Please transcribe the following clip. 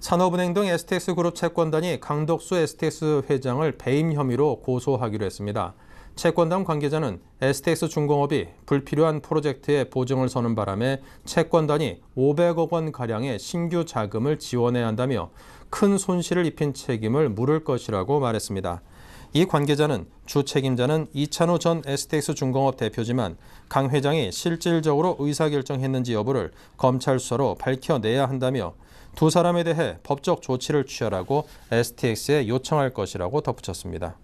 산업은행 등 STX 그룹 채권단이 강덕수 STX 회장을 배임 혐의로 고소하기로 했습니다. 채권단 관계자는 STX 중공업이 불필요한 프로젝트에 보증을 서는 바람에 채권단이 500억 원가량의 신규 자금을 지원해야 한다며 큰 손실을 입힌 책임을 물을 것이라고 말했습니다. 이 관계자는 주 책임자는 이찬우 전 STX 중공업 대표지만 강 회장이 실질적으로 의사결정했는지 여부를 검찰 수사로 밝혀내야 한다며 두 사람에 대해 법적 조치를 취하라고 STX에 요청할 것이라고 덧붙였습니다.